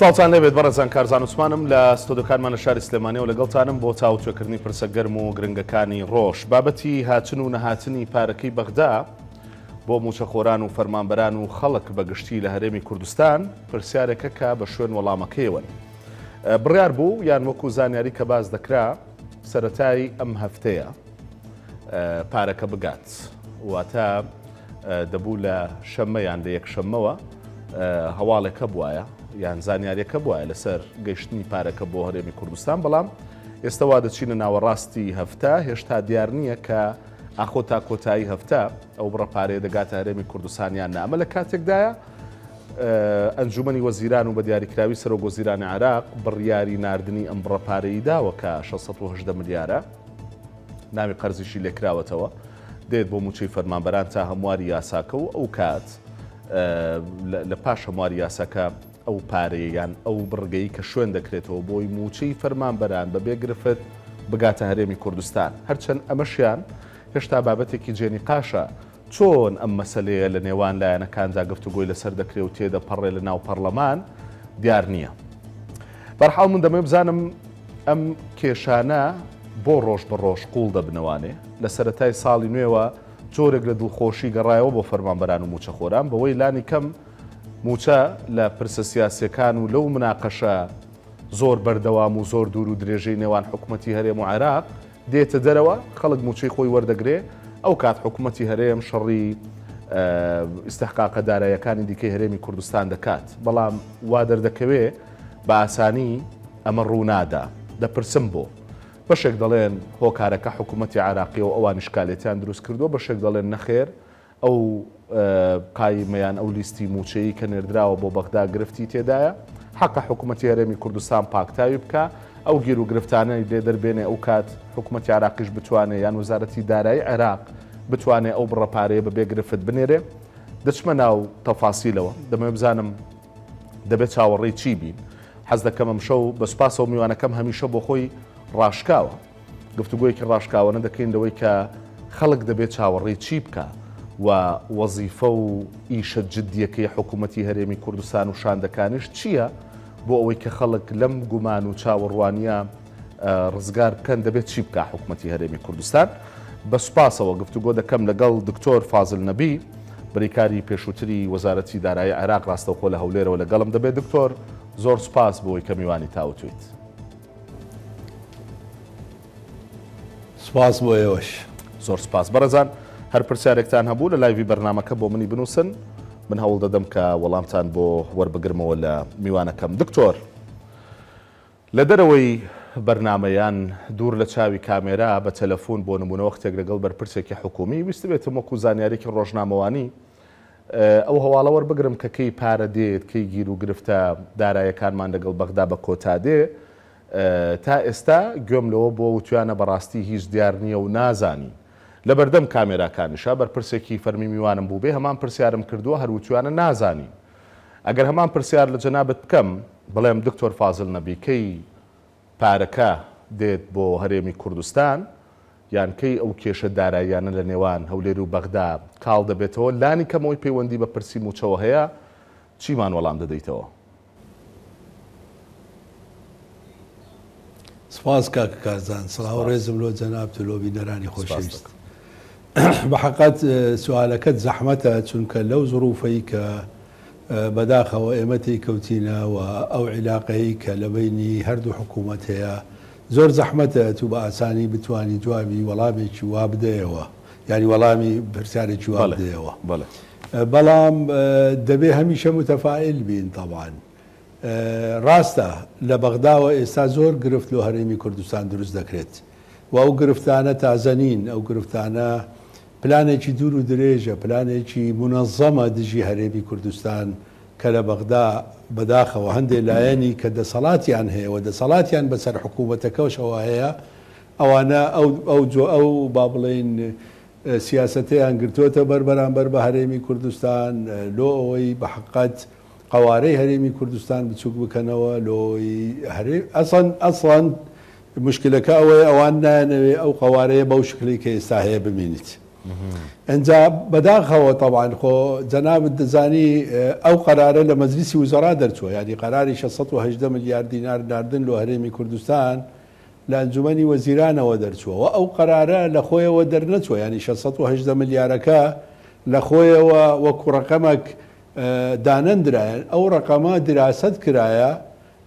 سڵچان دەبێت بەڕێزان کارزان عوسمانم لە ستۆدەکانمانە شاری سلێمانی و لەگەڵتانم بۆ تاوتوێکردنی پرسەگەرم و گرنگەکانی ڕۆژ بابەتی هاتن و نەهاتنی پارەکەی بەغدا بۆ موچەخۆران و فەرمانبەران و خەڵک بەگشتی لە هەرێمی کوردستان پرسیارێکە کا بە شوێن وەڵامەکەیەوەن بڕیار بوو یان وەکو زانیاری کە باز دەکرا سەتایی ئەم هەفتەیە پارەکە بگات واتە دەبوو لە شەممەیان لە یەک شەممەوە هەواڵێکە بواە یان زانیاریەکە بواە لەسەر گەشتنی پارەکە بۆ هەرێمی کوردستان بەڵام ئێستاوا دەچینە ناوەڕاستی هەفتە هێشتا دیار نییە کە ئاخۆ تا کۆتایی هەفتە ئەو بڕەپارەیە دەگاتە هەرێمی کوردستانیان نامە لە کاتێکدایە ئەنجومی وەزیران و بە دیاریکراوی سەرۆ گۆزیرانی عراق بڕیاری نردنی ئەم بڕەپارەی داوەکە 16 ملیارە ناوی قەرزیشی لێکراوەتەوە دێت بۆ موچەی فەرمانبەران تا هەمواری یاساکە و ئەو کات لە پاش هەمواری یاساکە ئەو پارەیەیان ئەو بڕگەی کە شوێن دەکرێتەوە بۆی موچەی فەرمان بەران بە بێگرفت بگاتە هەرێمی کوردستان هەرچەند ئەمەشیان هێشتا بابەتێکی جێنی قاشە چۆن ئەم مەسلەیە لە نێوان لایەنەکاندا گفتوگوۆی لەسەر دەکرێ و تێدە پەڕێ لە ناو پەرلەمان دیار نییە. بەرحاڵ من دەمێ بزانم ئەم کێشانە بۆ ڕۆژ بە ڕۆژ قوڵ دەبنەوانێ لە سەتای ساڵی نوێوە جۆرێک لە دڵخۆشی گەڕایەوە بۆ فەرمانبەران و موچەخۆران بەوەی لانی کەم موچە لە پرسە سیاسەکان و لەو مناقەشە زۆر بەردەوام و زۆر دوور و درێژەی نێوان حکوومەتتی هەرێم و عێراق دێتە دەرەوە خەڵک موچەی خۆی وەردەگرێ ئەو کات حکوومەتتی هەرێم شەڕی ئستحقاقە دارایەکانی دیکەی هەرێمی کوردستان دەکات بەڵام وا دەردەکەوێ بە ئاسانی ئەمە ڕوونادا دەپرسم بۆ بەشێک دەڵێن هۆکارەکە حکوومەتتی عراقی و ئەوان شکالێتیان دروست کردووە بەشێک دەڵێن نەخێر ئەو قایمەیان ئەو لیستی موچەیە کە نێردراوە بۆ بەغدا گرفتی تێدایە حقا حکوومەتتی هەرێمی کوردستان پاکتاوی بکە ئەو گیر و گرفتانە لێ دەربێنێ ئەو کات حکوومەتتی عراقیش بتوانێت یان وەزارەتی دارایی عێراق بتوانێت ئەو بڕەپارەیە بەبێ گرفت بنێرێ دەچمە ناو تەفاسیلەوە دەمە بزانم دەبێت چاوەڕێی چی بین حەز دەکەمم شەو بە سوپاس و میوانەکەم هەمیشە بۆ خۆی ڕاشکاوە گفتوگویەکی ڕاشکاوەنە دەکەین دەوەی کە خەڵک دەبێت چاوەڕێی چی بکە و وەزیفە و ئیشە جددیەکەی حکوومەتتی هەرێمی کوردستان و شاندەکانش چییە بۆ ئەوەی کە خەڵک لەم گومان و چاوەڕوانیە ڕزگار بکەن دەبێت چی بکە حکوومەتتی هەرێمی کوردستان بە سوپاسەوە گفتوگۆ دەکەم لەگەڵ دکتۆر فازل نەبی بریکاری پێشووتری وەزارەتی دارایی عێراق ڕاستەوخۆ لە هەولێرەوە لەگەڵم دەبێت دکتۆر زۆر سپاس بۆی کە میوانی تاوتیت. سپاس بۆ ئێوەش زۆر سپاس بەرەزان. هەر پرسیارێکتان هەبوو لە لایوی بەرنمەکە بۆ منی بنووسن من هەوڵ دەدەم کە وەڵامتان بۆ وەربگرمەوە لە میوانەکەم دکتۆر لە دەرەوەی بەرنمەیان دوور لە چاوی کامێرا بە تەلەفۆن بۆ نمونە وەختێک لەگەڵ بەرپرسێکی حکومی ویست بێت وەکو زانیاریێکی ڕۆژنامەوانی ئەو هەواڵە وەربگرم کە کەی پارە دێت کەی گیر و گرفتە دارایەکانمان لەگەڵ بەغدا بە کۆتا دێ تا ئێستا گوێم لەوە بۆ وتیانە بەڕاستی هیچ دیار نییە و نازانی لە بەردەم کامێراکانیشا بەرپرسێکی فەرمی میوانم بوو بێ هەمان پرسیارم کردووە هەروتوانە نازانین ئەگەر هەمان پرسیار لە جەنابەت بکەم بڵێم دکتۆر فازل نەبیکەی پارەکە دێت بۆ هەرێمی کوردستان یانکەی ئەو کێشە داراییانە لە نێوان هەولێر و بەغدا کاڵ دەبێتەوە لانی کەمەوەی پەیوەندی بە پرسی موچەوە هەیە چیمان وەڵام دەدەیتەوە سپاس کاکە کارزان سڵاو ڕێزم لۆ جەناب تلۆبی دەرانی خۆشەویست بحقات آه، سؤالك زحمتها تنك لو ظروفيك آه، بداخ وإمتي كوتينا أو علاقيك لبيني هردو حكومتها زور حکوومەت هەیە زۆر زەحمەتە تو بە ئاسانی بتانی جوابی وەڵامێکی وا بدەیەوە ینی وەڵامی پرسیارێکی وا بدەیەوە آه، بەڵام دەبێ هەمیشە متەفائل بین تەوان ڕاستە لە بەغداوە ئێستا زۆر گرفت لە هەرێمی کوردستان دروست دەکرێت پلانێکی دوور و درێژە پلانێکی منەظەمە دژی هەرێبی کوردستان کە لە بەغدا بەداخەوە هەندێک لایەنی کە دەسەڵاتیان هەیە و دەسەڵاتیان بەسەر حکوومەتەکەشەوە هەیە ئەوانە ئەو ئەو با بڵێن سیاستەیان گرتوۆتە بەربەرامبەر بە هەرێمی کوردستان لۆ ئەوەی بە حقات قوارەی هەرێمی کوردستان بچووک بکەنەوە لۆی ئەسان ئەسڵان مشکلەکە ئەوەی ئەوان نانەوێ ئەو قوارەیە بەو شکلی کە ئێستا هەیە ببینیت. ئەجا بەداخەوە تەوان خۆ جەناب دەزانی ئەو قەرارە لە مەزلیسی وزەرا دەرچوە یادی قەراری 16 میلیارد دینار ناردن لە هەرێمی کوردستان لە ئەنجومی وەزیرانەوە دەرچووەوە ئەو قەرارە لە خۆیەوە دەرنەچوە ینی 16 ملیارەکە لە خۆیەوە وە کوڕەکەمەک دانندرایەن ئەو ڕقەمە دراست کرایە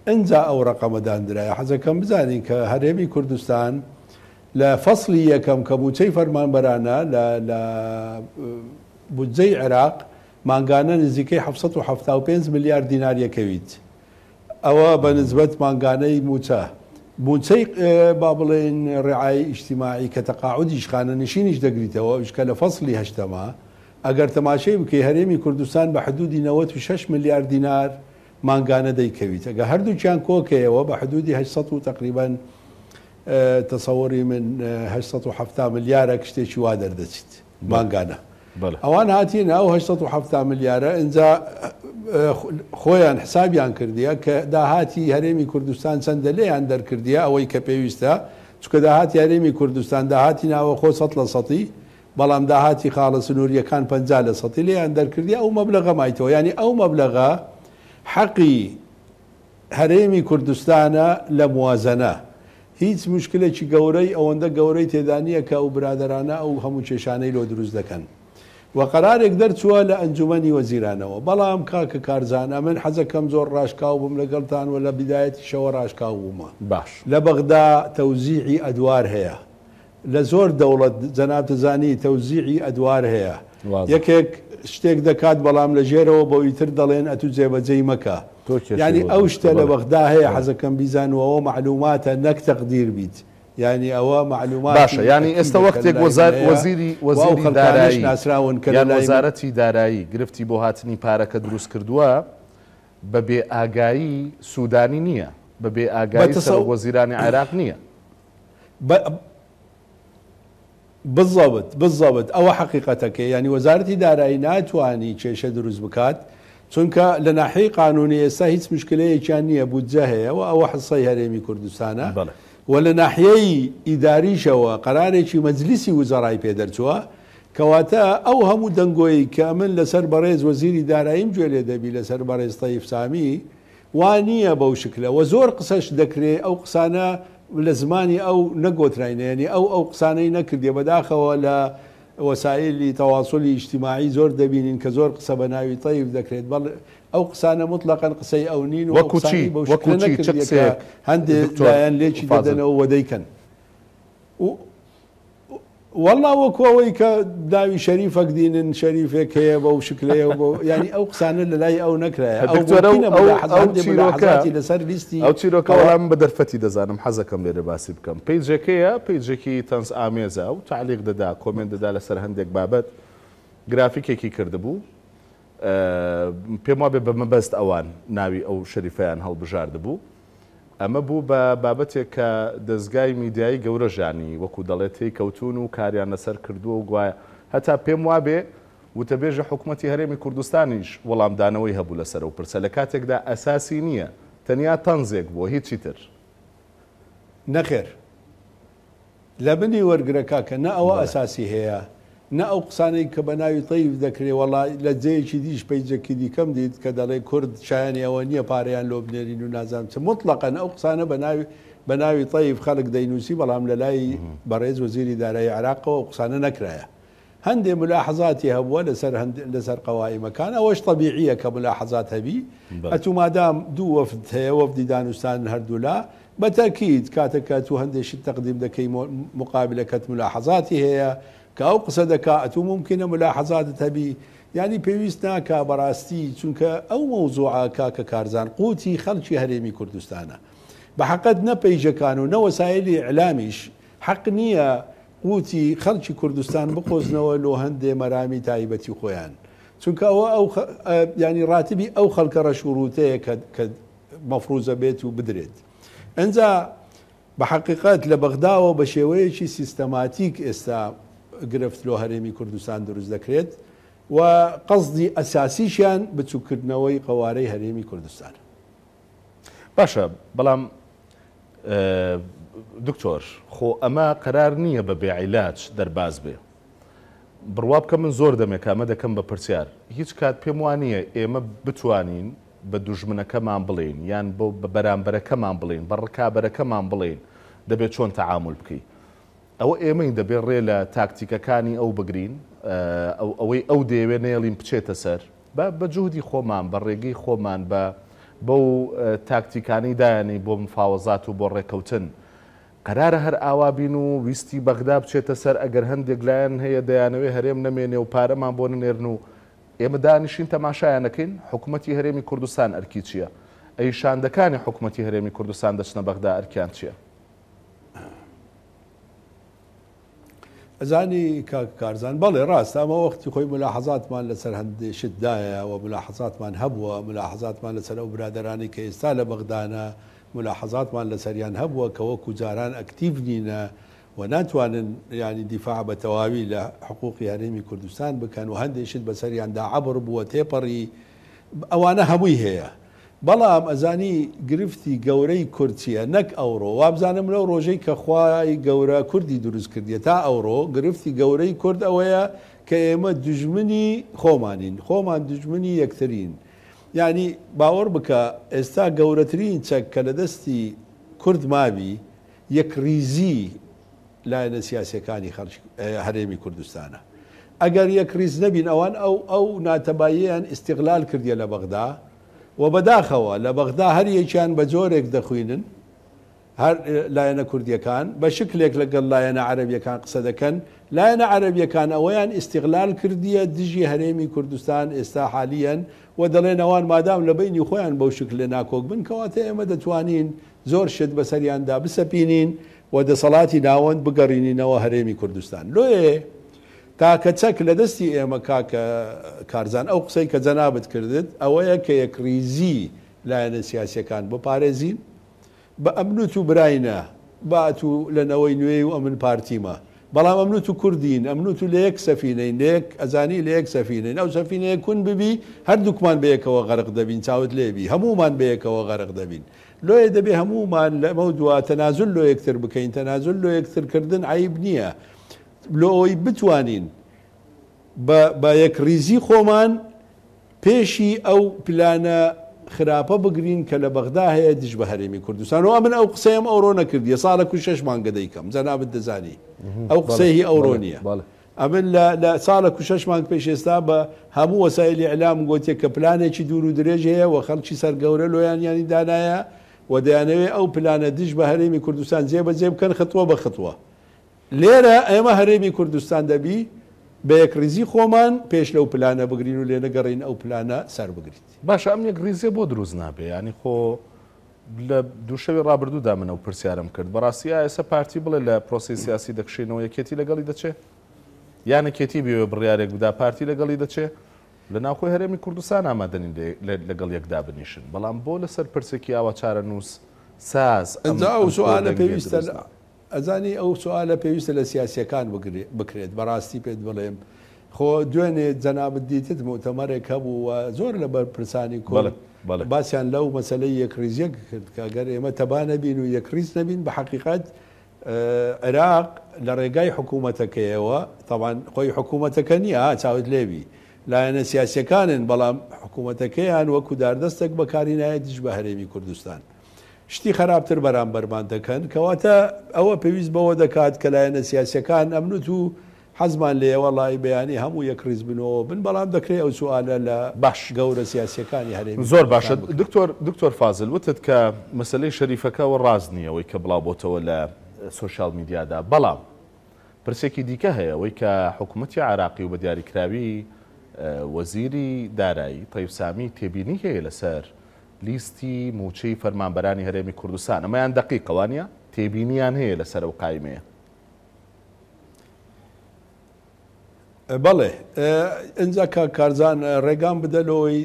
ئەجا ئەو ڕقەمە دانرایە حەزەکەم بزانین کە هەرێمی کوردستان، لە فەصلی یەکەم کە بچەی فەرمانبەرانە لە بودجەی عێراق ماگانە نزیکەی 1970 میلیارد دیناریەکەویت ئەوە بە نزبەت ماگانەی موچە بچەی با بڵێن ڕێعای ئیشتیماعی کە تەقاعودی شخانە نشینیش دەگریتەوە شکە لە فەصلی هەشتەما ئەگەر تەماشەی بکەی هەرێمی کوردستان بە حدودی 96 میلیارد دینار ماگانە دەیکەویت ئەگە هەردووچیان کۆکەیەوە بە حدودی 800 تقریبان تەسەوەری من 1970 ملیارە کشتێکی وا دەردەچیت مانگانە ئەوان هاتی ناو 1970 ملیارە اینجا خۆیان حسابیان کردیە کە داهاتی هەرێمی کوردستان چەندەلەیان دەرکردیە ئەوەی کە پێویستە چکە داهاتی هەرێمی کوردستان داهاتی ناوە خۆ سە لە سەتی بەڵام داهاتی خاڵە سنووریەکان پ لە سەتی لێیان دەرکردی ئەو مەبلغە مایتەوە ینی ئەو مەبلغە حەقی هەرێمی کوردستانە لە موازەنە هیچ مشکلێکی گەورەی ئەوەندە گەورەی تێدانیە کە و برادرانە ئەو هەموو کێشانەی لۆ دروست دەکەن. و قرارێک دەرچووە لە ئەنجومی وەزیرانەوە بەڵام کاکە کارزانە من حەزەکەم زۆر ڕاشکاو بم لەگەڵتان و لە بدایەتی شەوە ڕاشکاو بوومە باش لە بەغدا تەوزیعی ئەدوار هەیە لە زۆر دەوڵەت جەناتزانی تەوزیعی ئەدوار هەیە یەکێک شتێک دەکات بەڵام لە ژێرەوە بۆ ئیتر دەڵێن ئەتو جێبەجەی مەکە یعنی ئەو شتە لە بەغداهەیە بيزان وهو معلومات أنك تقدير بيت يعني أو معلومات باشا يعني أست وقت وزير وەزیری دارایی ناسراون کە يعني وەزارەتی دارایی گرفتی بۆ هاتنی پارەکە دروست کردووە بە بێ ئاگایی سوودانی نییە بە بێ ئاگایی وەزیرانی عێراق بالضبط بزەوت بزەوت ئەوە حقیقەتەکە ینی وەزارەتی دارایی ناتوانانی کێشە بكات چونکە لە ناحی قانونی ئێستا هیچ مشکلەیەکیان نییە بودجە هەیەەوە ئەوە حسەی هەرێمی کوردستانە و لە ناحیەی ئیداریشەوە قرارێکی مەجلیسی وزارای پێدەرچووە کەواتە ئەو هەموو دەنگۆی کە من لەسەر بەڕێز وەزیری داراییم گوێ لێ دەبی لەسەر بەڕێز تەیفسامی وان نییە بەو شکلەوە زۆر قسەش دەکرێ ئەو قسانە لە زمانی ئەو نەگۆتراینێنی ئەو ئەو قسانەی نەکردێ بەداخەوە لە وەسایلی تەواصلی ئیجتیماعی زۆر دەبینین کە زۆر قسە بە ناوی تەیب دەکرێت بەڵ ئەو قسانە مطلقەن قسەی ئەو نین وە کوچی بە هەندێک لایەن لێکی دەدەنەوە وەدەیکەن. وەڵا وەکەوەی کە داوی شەریفەک دینن شەریفێک هەیە بە و شکلەیە بۆ ینی ئەو قسانە لە لای ئەو نەکرایە لەسەر لیستی ئەو چیرۆکەوەڵام بە دەرفەتی دەزانم حەزەکەم لێرە باسی بکەم پیجەکەیە پیجێکی تەنس ئامێزە و تعلیق دەدا کۆمنت دەدا لەسەر هەندێک بابەت گرافیکێکی کردبوو پێم وا بێ بە مەبەست ئەوان ناوی ئەو شەریفیان هەڵبژاردە بوو. ئەمە بوو بە بابەتێک کە دەستگای میدیایی گەورە ژانی وەکو دەڵێتی کەوتون و کاریان لەسەر کردووە و گوایە هەتا پێم وابێ وتەبێژە حکوومەتتی هەرێمی کوردستانیش وەڵامدانەوەی هەبوو لەسەر و پرسە لە کاتێکدا ئەساسی نییە تەنیا تەنزێک بووە هیچی تر نەخێر لە بنی وەرگرەکە کە نە ئەوە ئەساسی هەیە نه ئەو قسانەی کە بە ناوی تەیف دەکرێ لذتی که دیش پیدا کردی کم دید که دەڵێ کرد شایانی ئەوە پاریان لوب لۆ نازم تا مطلقا نه مطلقەن ئەو بنای بە ناوی بە ناوی تەیف خەڵک لای بەڵام وزیری داره عراق و دارایی نکرده قسانە نەکرایە هەندێ ملاحظاتی هەبووە لەسەر لەسەر قوای مەکان ئەوەش طبیعیە کە ملاحظات هەبی ئەتو مادام دوو وفد هەیە وەفدی دانوستان بتأكيد كاتكاتو کاتەکە تو هەندێکی تەقدیم مقابلة كات ملاحظاتي هي کە ئەو قسە دەکات و ممکنە ملاحەزادت هەبی ینی پێویست ناکە بەڕاستی چونکە ئەو مەوزوعاکا کە کارزان قوتی خەڵکی هەرێمی کوردستانە بە حقت نەپەیژەکان و نەوەسایلی علامیش حەق نییە قوتی خەڵکی کوردستان بقۆزنەوە لۆ هەندێ مەرامی تایبەتی خۆیان چونکە ئەوە ئەو ینی ڕاتبی ئەو خەڵکە ڕەشوروتەیە کە مەفروزە بێت و بدرێت ئەجا بە حقیقت لە بەغداوە بە شێوەیەکی سیستەماتیک ئێستا گرفت لۆ هەرێمی کوردستان دروست دەکرێت و قەزدی ئەساسیشیان بچووکردنەوەی قوارەی هەرێمی کوردستان باشە بەڵام دکتۆر خۆ ئەمە قەرار نییە بە بێعیلاج دەرباز بێ بڕوا بکە من زۆر دەمێک ئەمە دەکەم بە پرسیار هیچ کات پێم وانە ئێمە بتوانین بە دوژمنەکەمان بڵین یان بۆ بە بەرامبەرەکەمان بڵین بە ڕکابەرەکەمان بڵین دەبێت چۆن تەعامل بکەیت ئەوە ئێمەی دەبێت ڕێ لە تاکتیکەکانی ئەو بگرین ئەوەی ئەو دەیەوێت نێڵیم بچێتە سەر بە بەجودی خۆمان بە ڕێگەی خۆمان بە بەو تاکتیکانی دایانی بۆ مفاوەزات و بۆ ڕێکەوتن قرارە هەر ئاوابین و ویستی بەغدا بچێتە سەر ئەگەر هەندێک لایەن هەیە دەیانەوەی هەرێم نەمێنێ و پارەمان بۆ نێرن و ئێمە دانیشین تەماشایانەکەین حکوومەتتی هەرێمی کوردستان ئەرکی چییە؟ ئەی شاندەکانی حکوومەتتی هەرێمی کوردستان دەچنە بەغدا ئەرکیان چییە؟ زانی کارزان بەڵێ ڕاستە ئەمە وەختی خۆی ملاحظاتمان لەسەر هەند شدایە و ملاحظاتمان هەبووە ملاحظاتمان لەسەر مال برادرانی کە ئێستا لە بەغدانە ملاحظاتمان لەسەریان هەبووە کە وەکو جاران ئەکتیو نینە و ناتوانن ینی دیفاع بە تەواوی لە حقوقی هەرێمی کوردستان بکەن و هەندێکشت بەسەریاندا عبر بووە تێپەڕی ئەوانە هەمووی هي بەڵام ئەزانی گرفتی گەورەی کورتیە نەک ئەوڕۆ وابزانم لەو ڕۆژەی کە خوای گەورە کوردی دروست کردیە تا ئەوڕۆ گرفتی گەورەی کورد ئەوەیە کە ئێمە دژمنی خۆمانین خۆمان دژمنی یەکترین ینی باوەڕ بکە ئێستا گەورەترین چەک کە لە دەستی کورد ماوی یەکریزی لایەنە سیاسەکانی هەرێمی کوردستانە ئەگەر یەکریز نەبین ئەوان ئەو ئەو ناتەباییان استیقلال کردیە لە بەغدا و بەداخەوە لە بەغدا هەریەکیان بە جۆرێک دەخوێنن هەر لایەنە کوردیەکان بە شکلێک لەگەڵ لایەنە عربیەکان قسە دەکەن لایەنە عربیەکان ئەوەیان ئیسیغلال کردیە دژی هەرێمی کوردستان ئێستا حالیەن و دەڵێن ئەوان مادام لە بینی خۆیان بەو شکل لە ناکۆک بن کەواتە ئێمە دەتوانین زۆر شت بەسەریاندا بسەپینین و دەسەڵاتی ناوەند بگەڕینینەوە هەرێمی کوردستان لۆیە تاکە چەک لە دەستی ئێمە کاکە کارزان ئەو قسەی کە جەنابەت کردت ئەوەیە کە یەکریزی لایەنە سیاسەکان بپارێزین بە ئەمنوت و براینە بات و لەنەوەی نوێی و ئەمن پارتیمە بەڵام ئەمنوت و کوردین ئەمنوت و لە یەک سەفینەی لێک ئەزانی لە یەک سەفینەی ئەو سەفینەیە کون ببی هەردووکمان بەیەکەوە غەرق دەبین چاوت لێبی هەمومان بەیەکەوە غەرق دەبین لۆیە دەبێ هەمومان لەمە دووە تەنازل لۆ یەکتر بکەین تەنازل لۆ یەکترکردن عیب نییە لە ئەوی بتوانین بە یەک ریزی خۆمان پێشی ئەو پلانە خراپە بگرین کە لە بەغدا هەیە دژ بە هەرێمی کوردستان و من ئەو قسەم ئەوڕۆ نەکردی ساڵە کو شەشمان گەدەیکەم زەنابت دەزانی ئەو قسەی ئەوڕۆ نیە ئەمن لە ساڵە کو شەشمان پێش ئێستا بە هەموو وەسایلی ئەلام گوتێک کە پلانێکی دوور و درێژ هەیە و خەڵکی سەرگەورە لۆیان ینی دانایە و دەیانەوێت ئەو پلانە دژ بە هەرێمی کوردستان جێبەجێ بکەن خەتووە بە خەتووە لێرە ئێمە هەرێمی کوردستان دەبی بە یەکریزی خۆمان پێش لەو پلانە بگرین و لێ نەگەڕین ئەو پلانە سەر بگریت باشە ئەم یەکریزیە بۆ دروست نابێ ینی خۆ لە دووشەوی ڕابردوودا منە و پرسیارم کرد بەڕاستی ئێستا پارتی بڵێ لە پرۆسی سیاسی دەکشینەوە یەکێتی لەگەڵی دەچێت یانەکێتی بێ بڕیارێک بدا پارتی لەگەڵی دەچێت لە ناوخۆی هەرێمی کوردستان ئامادەنین لەگەڵ یەکدا بنیشن بەڵام بۆ لەسەر پرسێکی ئاوا چارە نووس ساز ئەنجا ئەو سوالە پێویستە ئەزانی ئەو سوالە پێویستە لە سیاسەکان بکرێت بەڕاستی پێت بڵێم خۆ دوێنێ جەنابەت دیتت متەمەرێک هەبووە زۆر لە بەرپرسانی کۆڵک باسییان لەو مەسلەی یەکریزیەک کرد کاگەر ئێمە تەبانەبین و یەکریز نەبین بە حقیقت عێراق لە ڕێگای حکوومەتەکەیەوە تاوان خۆی حکوومەتەکە نییە چاوت لێوی لایەنە سیاسەکانن بەڵام حکوومەتەکەیان وەکو داردەستێک بەکارینایەتیش بە هەرێمی کوردستان. شتی خراپتر بەرامبەرمان دەکەن کەواتە ئەوە پێویست بەوە دەکات کە لایەنە سیاسەکان ئەمنوت و حەزمان لێوەڵی بەیانی هەموو یەکریز بنەوە بن بەڵام دەکرێت ئەو سوالە لە باش گەورە سیاسەکانی هەرێ زۆر باشە دکتۆر دکتۆر فازل وتت کە مەسلەی شەریفەکەەوە ڕاز نییەوەی کە بڵاوبتەوە لە سوۆشال میدیادا بەڵام پرسێکی دیکە هەیە ئەوەی کە حکوومەتتی عراقی و بە دیاریکراوی وەزیری دارایی تەیبسامی تێبینی هەیە لەسەر لیستی موچەی فەرمانبەرانی هەرێمی کوردستان ئەمەیان دقی قوانە تێبینیان هەیە لەسەر و قایمەیە بەڵێ ئەجا کارزان ڕێگام بدەلەوەی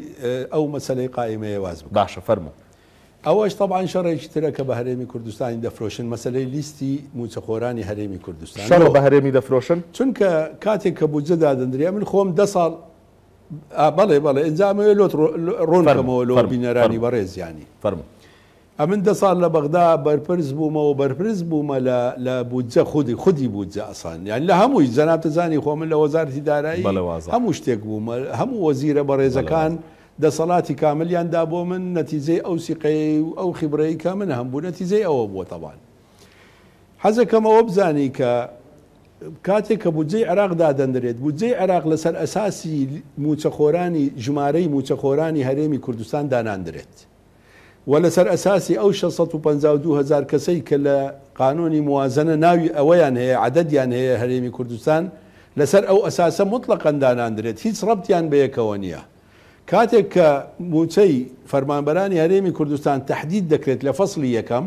ئەو مەسلەی قایمەیە واز باشە فەرمو ئەوەش تەبان شەڕێکی ترە کە بە هەرێمی کوردستانی دەفرۆشن مەسلەی لیستی موچەخۆرانی هەرێمی کوردستان بە هەرێمی دەفرۆشن چونکە کاتێک کە بودجەدا دەندریا من خۆم ده ساڵ بەڵێ بەڵێ ئەنجامێ لۆت ڕۆنەکەمەوە لۆ بینەرانی بەڕێزیانی فەرمە ئەمن دە ساڵ لە بەغدا بەرپرس بوومەوە بەرپرس بوومە لە بودجە خودی خودی بودجە ئەسان یان لە هەمووی جەناتەزانی خۆ من لە وەزارتی دارایی هەموو شتێک بوومە هەموو وەزیرە بەڕێزەکان دەسەڵاتی کاملیاندا بۆ من نەتیزەی ئەو سیقی و ئەو خیبرەی کە من هەمبوو نەتیزەی ئەوە بۆ تەبان حەزەکەم ئەوە بزانی کە کاتێک کە بودجەی عراقدا دەندرێت بودجەی عراق لەسەر ئەساسی موچەخۆرانی ژمارەی موچەخۆرانی هەرێمی کوردستان داناندرێت و لەسەر ئەساسی ئەو 652هزار کەسەی کە لە قانونی موازنە ناوی ئەوەیان هەیە عددیان هەیە هەرێمی کوردستان لەسەر ئەو ئەساسە مطلقەن داناندرێت هیچ ڕبتیان بەیەکەوە نییە کاتێک کە موچەی فەرمانبەرانی هەرێمی کوردستان تهدید دەکرێت لە فەصلی یەکەم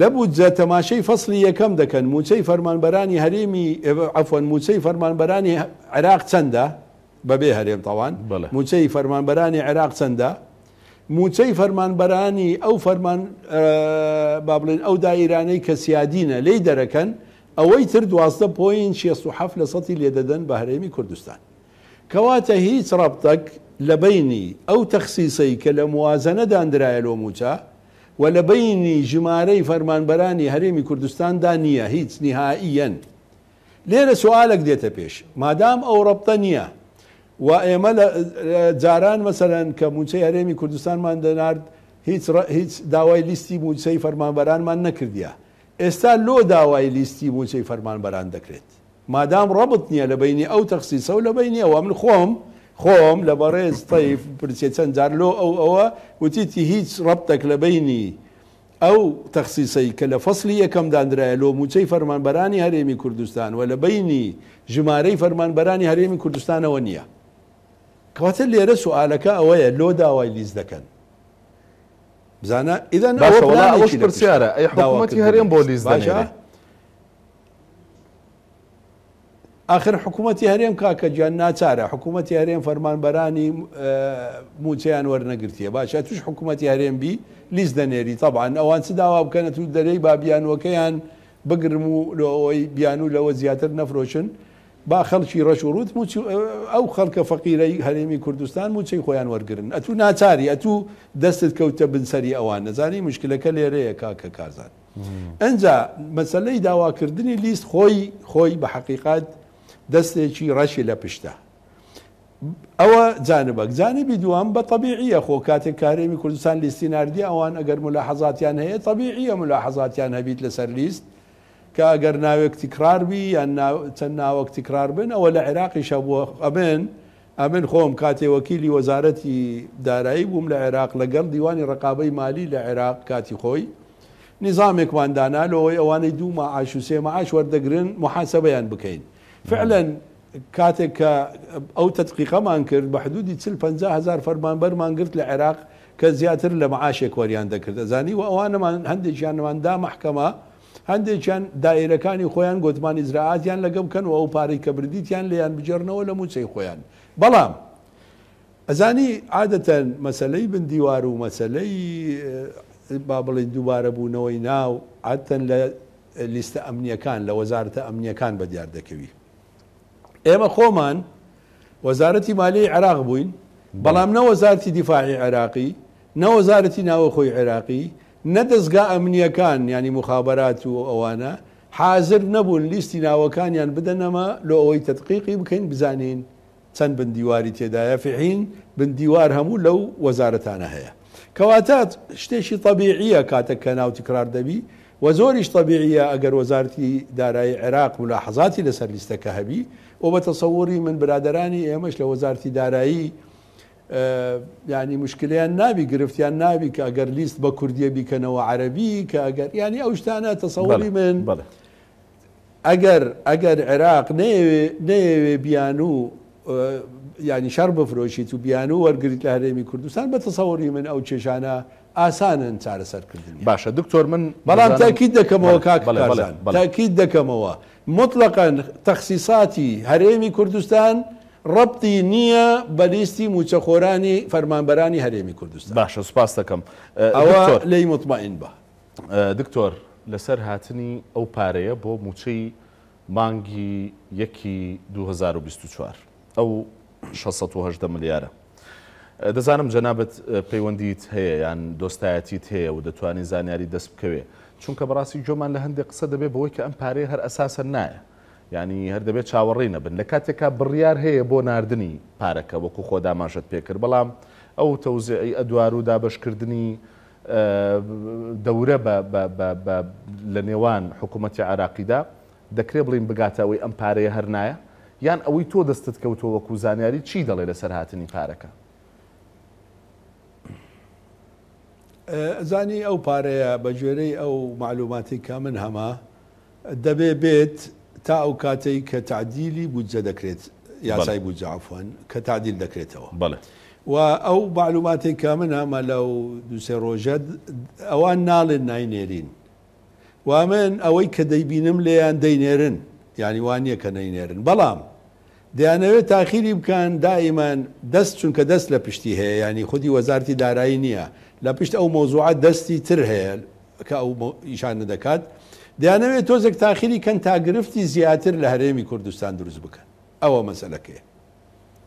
لەبووجە تەماشەی فەصلی كم دەکەن موچەی فەرمانبەرانی هەرێمی ئەفۆن موچەی فەرمانبەرانی عراق چەندە بەبێ هەرێم تاوان موچەی فەرمانبەرانی عراق چەندە موچەی فەرمانبەرانی ئەو فەرمان با بڵێن ئەو دائیرانەی کە بابلين او آه، دائراني كسيادينا لي دركن او يترد لە بوين شي بە هەرێمی اللي ددن بهريمي كردستان كواتا بینی ربطك لبيني او تخصيصي كلا موازنه داندرايل وموتا و لە بینی ژمارەی فەرمانبەرانی هەرێمی کوردستاندا نییە هیچ نهاییەن لێرە سوالك دێتە پێش مادام ئەو ڕەبتە نییە و ئێمە جاران مەسەرەن کە موچەی هەرێمی کوردستانمان دەنارد هیچ هیچ داوای لیستی موچەی فەرمانبەرانمان نەکردە ئێستا لۆ داوای لیستی موچەی فەرمانبەران دەکرێت مادام ڕەبت نییە لە بینی ئەو تەخصیسە و لە بینی ئەوە من خۆم خۆم لە بەڕێز تەیف پرسیێ چەندجار لۆ ئەو ئەوە وتیتی هیچ ڕبتەك لە بینی ئەو تەخصیسەی کە لە فەصلی یەکەم دانرایە لۆ موچەی فەرمانبەرانی هەرێمی کوردستان و لە بینی ژمارەی فەرمانبەرانی هەرێمی کوردستانەوە نییە کەواتە لێرە سوالەکە ئەوەیە لۆ داوای لیز دەکەن بزانە ئیدەن پرسیارە ئەی حکوومەتی هەرێم بۆ لیز باشە آخر کا کجا ناتاره حکومتی هریم فرمان برانی اه، موتیان ور نگرتیه باشه توش هریم بی لیز دەنێری تاعاان ئەوان چ داوا بکەنە تو دەرەی با بیان و بگرمو بیان بیانو لەوە زیاتر نفروشن با خەڵکی ڕەش و ڕوت اه، ئەو خەڵکە فەقیرەی هەرێمی کوردستان اتو خۆیان اتو ئەتو ناچاری ئەتو اوان کەوتە مشکل کلی ریه کا لێرەیە کازان انجا مسئله مەسلەی کردنی لیست خوی خوی بە حقیقت دەستێکی ڕەشی لە پشتە. ئەوە جانبک جانبی دوام بە طببیعیە خۆ کاتێک کارێمی کوردستان لیستیناردی ئەوان ئەگەر ملا حەزاتیان هەیە طببیعیە ملا حەزاتیان هەبیت لەسەر لیست کە ئەگەر ناوێکتی کراربی یان چەند ناوەکتی کرار بن ئەوە لە عێراقیش ئەبن ئەمن خۆم کاتێوەکیلی وەزارەتی دارایی بووم لە عێراق لەگەڵ دیوانی ڕقابەی مالی لە عێراق کاتی خۆی نظامێکواندانا لەوەی ئەوانەی دوو مە عاش و سێمە عاش وەردەگرن محاسبەیان بکەین فعلا کاتێک کە ئەو تەتقیقەمان کرد بە حدودی چل 50 هزار فەرمانبەرمان گرت لە عێراق کە زیاتر لە معاشێک وەریان دەکرد ئەزانی و ئەوانەمان هەندێکیانەواندا مححکەمە هەندێکیان دایرەکانی خۆیان گوتمانی زراعاتیان لەگەم بکەن و ئەو پارەی کە بردیتیان لەیان بجێرنەوە لە موچەی خۆیان بەڵام ئەزانی عادەتەن مەسلەی بندیوار و مەسلەی با بڵێ دووبارە بوونەوەی ناو عادەن لە لیستە ئەمنیەکان لە وەزارتە ئەمنیەکان بە دیار دەکەوی ئێمە خۆمان وەزارەتی مالی عراق بووین بەڵام نە وەزارتی دیفاعی عراقی نە وەزارەتی ناوە خۆی عێراقی نەدەستگا ئەمنیەکان ینی مخابات و ئەوانە حاضر نەبوون لیستی ناوەکانیان بدەنەمە لۆ ئەوەی تدقیقی بکەین بزانین چەند بندیواری تێدایە فعین بندیوار هەموو لەو وەزارەتانە هەیە کەواتات شتێکی طببیعیە کاتە کە ناو تکرار دەبی وزورش طبيعيه اجر وزارتي داري عراق ملاحظاتي لسر لەسەر وبتصوري هەبی من برادراني ئێمەش لە وەزارتی دارایی يعني اه، مشكله نابی گرفتیان نابی کە ئەگەر ليست بە کوردیە بیکەنەوە عەربی کە ئەگەر ینی ئەو شتانە من بلا اجر عێراق نەیەوێ ني و ینی شەر يعني شرب بیان و ورقريت اه، لە هەرێمی کوردستان من او تشيشانا ئاسانن چارەسەرکردن باشە دکتۆر من بەڵام تاکیید دەکەمەوە کاکڵان تاکیید دەکەمەوە مطلقان تەخصیساتی هەرێمی کوردستان ڕبتی نییە بە لیستی موچەخۆرانی فەرمانبەرانی هەرێمی کوردستان باشە سوپاس دەکەم ئەوە لی مطمئین بە دکتۆر لەسەر هاتنی ئەو پارەیە بۆ موچەی مانگی یەکی 2024 ئەو 16 ملیارە دەزانم جەنابەت پەیوەندیت هەیە یان دۆستایەتیت هەیە و دەتوانین زانیاری دەست بکەوێ چونکە بەڕاستی جۆمان لە هەندێک قسە دەبێت بەوەی کە ئەم پارێ هەر ئەساسە نایە ینی هەر دەبێت چاوەڕێ نەبن لە کاتێکا بڕیار هەیە بۆ نردنی پارەکە وەکو خۆداماشت پێکرد بەڵام ئەو تەوزعی ئەدوار و دابشکردنی دەورە لە نێوان حکوومەتی عراقیدا دەکرێ بڵین بگاتەوەی ئەم پارەیە هەر نایە یان ئەوەی تۆ دەستت کەوتۆ وەکو زانیاری چی دەڵێ لەسەر هاتنی پارەکە زانی ئەو پارەیە بە جێرەی ئەو معلوماتی کا من هەما دەبێ بێت تا ئەو کاتەی کە تعدیلی بودجە دەکرێت یاسای بودجاعفوان کە تعدیل دەکرێتەوە بڵێ. و ئەو معلوماتی کا من هەمە لەو دوسێ ڕۆژە ئەوان ناڵێن ناینێرین. وا من ئەوەی کە دەیبینم لێیان دەینێرن یانی وانە کە نینێرن بەڵام دەیانەوێت تاخیری بکەن دائیمان دەست چونکە دەست لە پشتی هەیە ینی خودی وەزارتی دارایی نییە لە پشت ئەو مۆزوعات دەستی تر هەیە کە ئەو ئیشانە دەکات دەیانەوێت تۆزێک تاخیری کەن تاگرفتی زیاتر لە هەرێمی کوردستان دروست بکەن ئەوە مەسلەکەی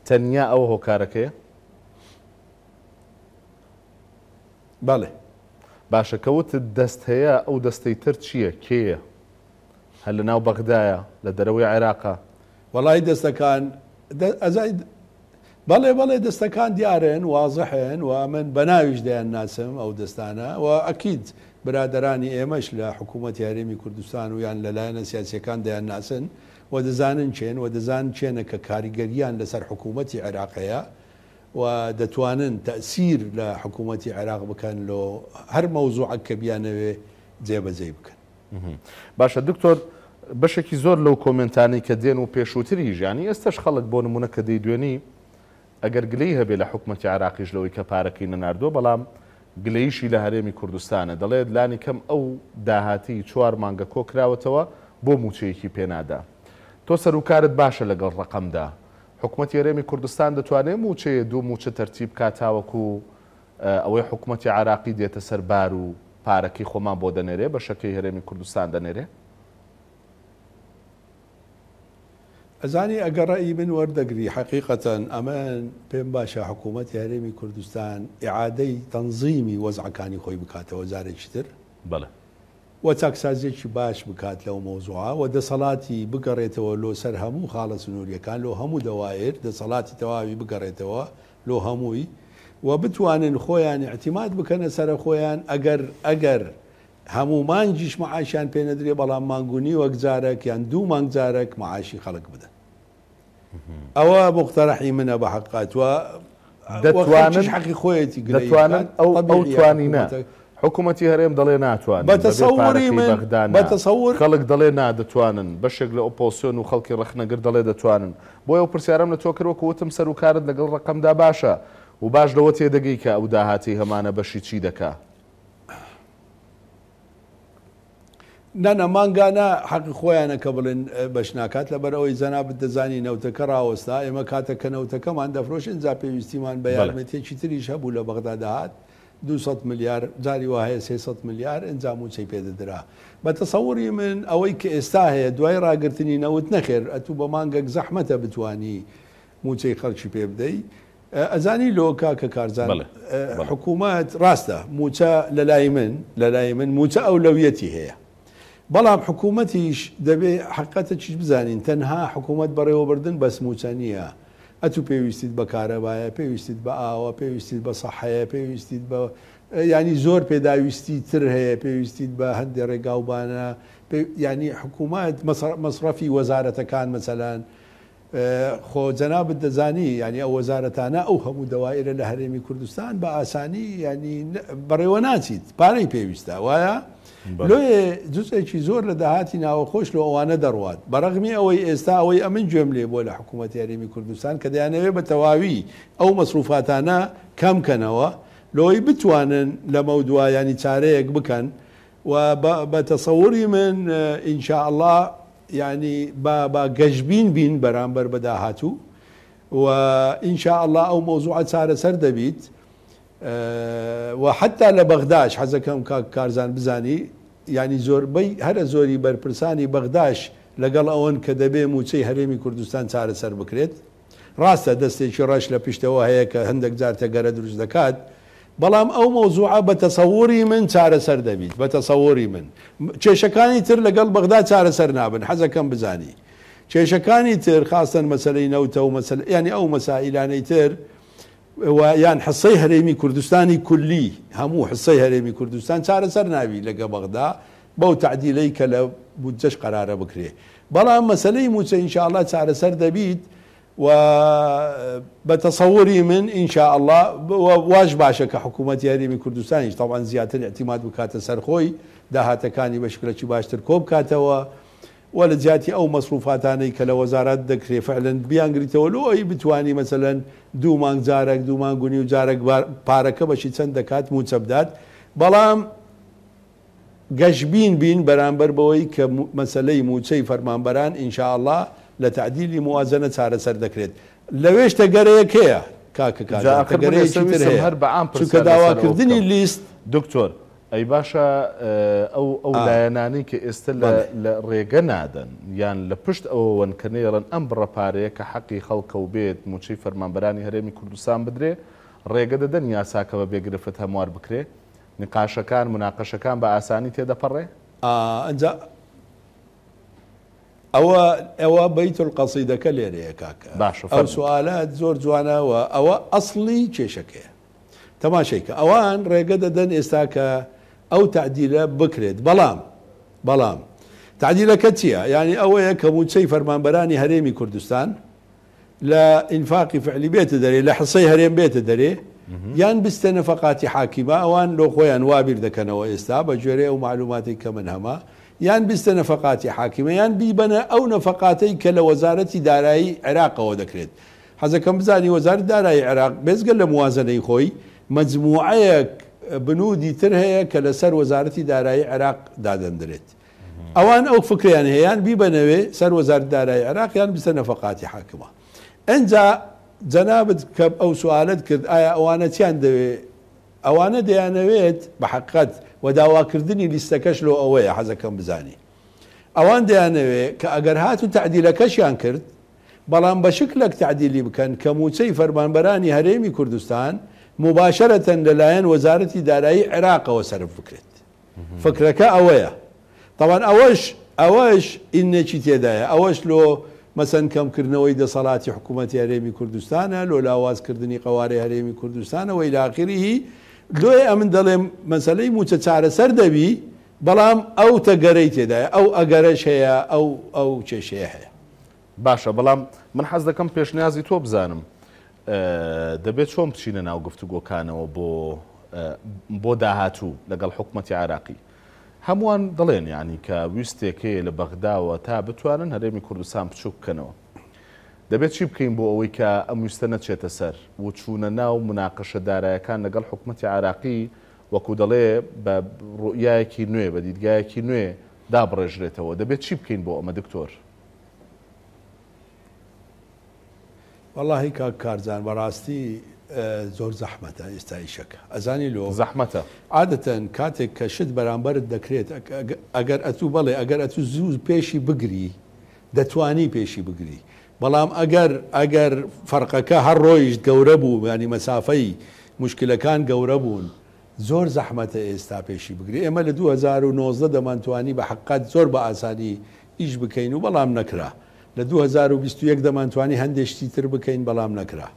تەنیا ئەو هۆکارەکەی باڵێ باشەکەوت دەست هەیە ئەو دەستەی تر چییە کێیە هەل لە ناو بەغدایە لە دەرەوەی عێراقا وەڵی دەستەکان ئەزای بەڵێ بەڵێ دەستەکان دیارن وازحن و من بەناویش دەیان ناسم ئەو دەستانە و ئەکیید برادرانی ئێمەش لە حکوومەت یاریمی کوردستان و یان لەلایەنە سیاسەکان دەیان ناسن و دەزانن چێن و دەزان چێنە کە کاریگەریان لەسەر حکوومەتی عێراقەیە و دەتوانن تەسیر لە حکوومەتی عێراق بکەن لۆ هەر مەوزوعە کە بیانەوێ جێبەجێ بکەن باشە دکتۆر بەشێکی زۆر لەو کۆمنتانی کە دێن و پێشووتری ژیانی ئێستش خەڵک بۆ نمونە کە دەی دوێنی ئەگەر گلەی هەبێ لە حکوومەتی عراقیش لەوەی کە پارەکەی نەناردووە بەڵام گلەیشی لە هەرێمی کوردستانە دەڵێت لانی کەم ئەو داهاتی چوار مانگە کۆکراوەتەوە بۆ موچەیەکی پێنادا تۆ سەرکارت باشە لەگەڵ ڕقمدا حکوومەتی هەرێمی کوردستان دەتوانێت موچەیە دوو موچە تەرتیب کاتاوەکو ئەوەی حکوومەتی عراقی دێتە سەر بار و پارەکەی خۆمان بۆ دەنێرێ بە شەکەی هەرێمی کوردستان دەنێرێ ئەزانی ئەگەڕایی من وەردەگری حقیقەتەن ئەمە پێم باشە حکوومەت یاریمی کوردستان ئعادەی تەنزیمی وەزعەکانی خۆی بکاتەوە جارێکی تر بڵێ وە تاکسازێکی باش بکات لەو مۆزوعە و دەسەڵاتی بگەڕێتەوە لۆ سەر هەموو خاڵە سنووریەکان لۆ هەموو دەوایر دەسەڵاتی تەواوی بگەڕێتەوە لۆ هەمووی و بتوانن خۆیان احتیمات بکەنە سرە خۆیان ئەگەر ئەگەر هەموو مانگیش معاشیان پێ نەدرێ بەڵام مانگونی وەک جارێک یان دوو مانگ جارێک معاشی خەڵک بدە ئەوە مختەرەحی منە بە حقاتوە دەتوانن حەقی خۆیەتی دەتوانن ئەو ئەو توانینە حکوومەتی هەرێم دەڵێ ناتوان بەتەسەور خەڵک دەڵێ نادەتوانن بەشێک لە ئۆپۆسیۆن و خەڵکی ڕخنەگر دەڵێ دەتوانن بۆ ئەو پرسیارم لە تۆکرەوە وتم سەر و کارت لەگەڵ ڕقمدا باشە و باش لەوە تێدەگەی کە ئەو داهاتی هەمانە بەشی چی دکات نەنە مانگانە حەقی خۆیانە کە بڵێن بەش ناکات لە بەرەوەی زەنا بدەزانی نەوتەکە ڕاوەستا ئێمە کاتەکە نەوتەکەمان دەفرۆشن زا پێویستیمان بە یارمەتێکی تریش هەبوو لە بەغداداهات 200 میلیار جاری وهەیە 300 میلیار ئەنجام و چی پێدەدرا بە تەسەوری من ئەوەی کە ئێستا هەیە دوای ڕاگررتنی نەوت نەخێر ئەتوو بە مانگەک زەحمەتە بتانی موچەی خەڵکی پێ بدەیت ئەزانی لۆکا کە کارزان حکوومەت ڕاستە موچە لەلای من لەلای من موچە ئەو لەویەتی هەیە بەڵام حکوومەتیش دەبێ حقەتە چیش بزانین تەنها حکوومەت بەڕێوەبردن بەسموچەنیە ئەتو پێویستیت بە کارەبایە پێویستیت بە ئاوە پێویستیت بە سەحەیە پێویستیت بە ینی زۆر پێداویستی تر هەیە پێویستیت بە هەندێک ڕێگاوبانە ینی حکوومەت مصرفی وەزارەتەکان مەسەلان خۆ جەنابەت دەزانی ینی ئەو وەزارەتانە ئەو هەموو دەوائرە لە هەرێمی کوردستان بە ئاسانی ینی بەڕێوە ناچیت پارەی پێویستە وایە؟ لێ جوسێکی زۆر لە داهاتی ناوەخۆش لە ئەوانە دەڕوات بەڕغمی ئەوەی ئێستا ئەوەی ئەمن گوێم لێ بۆ لە حکوومەت یاریمی کوردستان کە دەیانەوێت بە تەواوی ئەو مەسروفاتانە کەمکەنەوە لۆی بتوانن لە مەودوایانی چارەیەک بکەن و بە تەسەوری من ئینشاءله ینی با گەشببین بین بەرامبەر بەداهاتوو و ئینشاءله ئەو مۆزوعە چارەسەر دەبیت. وحتا لە بەغداش حەزەکەم کارزان بزانی ینی زۆربەی هەرە زۆری بەرپرسانی بەغداش لەگەڵ ئەوەن کە دەبێ موچەی هەرێمی کوردستان چارەسەر بکرێت ڕاستە دەستێکی ڕەش لە پشتەوە هەیە کە هەندێک جار تەگەرە دروست دەکات بەڵام ئەو مۆزوعە بە تەسەوری من چارەسەر دەبیت بە تەسەوری من کێشەکانی تر لەگەڵ بەغدا چارەسەر نابن حەزەکەم بزانی کێشەکانی تر خاستن مەسلەی نەوتە و ینی ئەو مەسائلانەی تر ویان يعني كردستاني كلي همو کولی هەموو كردستان هەرێمی سر چارەسەر ناوی بغداد بەغدا بەو تعدیلەی بودجش لە بودجەش قرارە بکرێ بەڵام مەسلەی موچە ئینشاءله سر دەبیت و بەتەسەوری من ئینشاءله واش باشە کە حکوومەت یاریمی کوردستانیش تاوان زیاتر اعتیماد بکاتە سەرخۆی داهاتەکانی بەشکلە باش باشتر كاتا و... و لە جیاتی ئەو مەصروفاتانەی کە لە وەزارات دەکرێت فعلەن بیانگریتەوە لە ئەوی بتانی مەمثلەن دوو مانگ جارێک دوومان گونی و جارێک پارەکە بەشی چەند دەکات موچەبدات بەڵام گەشببین بین بەرامبەر بەوەی کە مەسلەی موچەی فەرمانبەران ئینشاءله لە تعدیلی موازنە چارەسەر دەکرێت لەوێش تەگەرەیەکەیە کاکەکە هەر بە ئام چکە داواکردنی لیست دکتۆر ئەی باشە ئەو ئەو لایەنانی کە ئێستا لە ڕێگە نادەن یان لە پشت ئەوەوەن کە نێڕن ئەم بڕەپارەیە کە حەقی خەڵکە و بێت موچی فەرمانبەرانی هەرێمی کوردستان بدرێ ڕێگە دەدەن یاساکە بە بێگرفت هەموار بکرێ نقاشەکان مناقەشەکان بە ئاسانی تێدەپەڕێ ئەجا ئەوە ئەوە بەیتل قەسیدەکە لێرەیە کاکە باش ئەو سوالات زۆر جوانەوە ئەوە ئەسلی کێشەکەیە تەماشەیکە ئەوان ڕێگە دەدەن ئێستا کە او تعدیلە بكريت بەڵام بەڵام تعدیلەکە چییە؟ يعني او کە موچەی فەرمانبەرانی هريمي كردستان لە ئینفاقی فعلی بێتە دەرێ لە حسەی هەرێم بێتە دەرێ یان بستە نەفقاتی حاكمه ئەوان لۆ خۆیان وابیر دەکەنەوە ئێستا بە جێرێ ئەو معلوماتی کە من هەما یان بستە نەفقاتی حاکیمە یان بیبەنە ئەو نەفقاتەی کە لە وەزارەتی دارایی عێراقەوە دەکرێت حەزەکەم بزانی وەزار دارایی عێراق بێزگە لە بنودی تر هەیە کە لەسەر وەزارەتی دارایی عێراق دادەندرێت ئەوان ئەو فکریان هەیەیان بیبەنەوێ سەر وەزارت دارایی عێراقیان بستە نەفقاتی حاکمە ئەجا جەنابەت کە ئەو سوالت کرد ئایا ئەوانە چیان دەوێت ئەوانە دەیانەوێت بە حقەت و داواکردنی لیستەکەش لۆ ئەوەیە حەزەکەم بزانی ئەوان دەیانەوێت کە ئەگەر هات و تعدیلەکەشیان کرد بەڵام بە شکلك تعدیلی بکەن کە موچەی فەرمانبەرانی هەرێمی کوردستان مباشرەتەن لەلایەن وەزارەتی دارایی عێراقەوە سرف بکرێت فکرەکە ئەوەیە تاوان ئەوەش ئەوەش ئینەکی تێدایە ئەوەش لۆ مەسەن کەمکردنەوەی دەسەڵاتی حکوومەتی هەرێمی کوردستانە لۆ لاوازکردنی قوارەی هەرێمی کوردستانەوەی لاقیری لۆی ئەمن دەڵێم مەسلەی موچە چارەسەر دەبی بەڵام ئەو تەگەرەی تێدایە ئەو ئەگەرەش هەیە ئەو ئەو کێشەیە هەیە باشە بەڵام من حەز دەکەم پێشنیازی تۆ بزانم دەبێت چۆن بچینە ناو گفتوگۆکانەوە بۆ بۆ داهاتوو لەگەڵ حکوومەتی عراقی هەمووان دەڵێن ینی کە ویستێکەیە لە بەغداوە تا بتوانن هەرێمی کوردستان بچوو بکەنەوە دەبێت چی بکەین بۆ ئەوەی کە ئەم ویستە نەچێتە سەر و چوونە ناو مناقەشە دارایەکان لەگەڵ حکوومەتی عراقی وەکو دەڵێ بە ڕۆیایەکی نوێ بە دیدگایەکی نوێ دابڕێژرێتەوە دەبێت چی بکەین بۆ ئەمە دکتۆر واللهی کا کارزان بەڕاستی زۆر زەحمەتە ئێستایشەکە ئەزانی لۆ زەحمەتە عادەتەن کاتێک کە شت بەرامبەرت دەکرێت ئەگەر ئەتوو بڵێ ئەگەر ئەتو زوو پێشی بگری دەتوانی پێشی بگری بەڵام ئەگەر ئەگەر فەرقەکە هەر ڕۆیش گەورە بوو ینی مەسافەی مشکلەکان گەورە بوون زۆر زەحمەتە ئێستا پێشی بگری ئێمە لە 2009 دەمانتوانی بە حقات زۆر بە ئاسانی ئیش بکەین و بەڵام نەکرا. لە 2021 دەمانتوانی هەندێکی تر بکەین بەڵام نەکرا.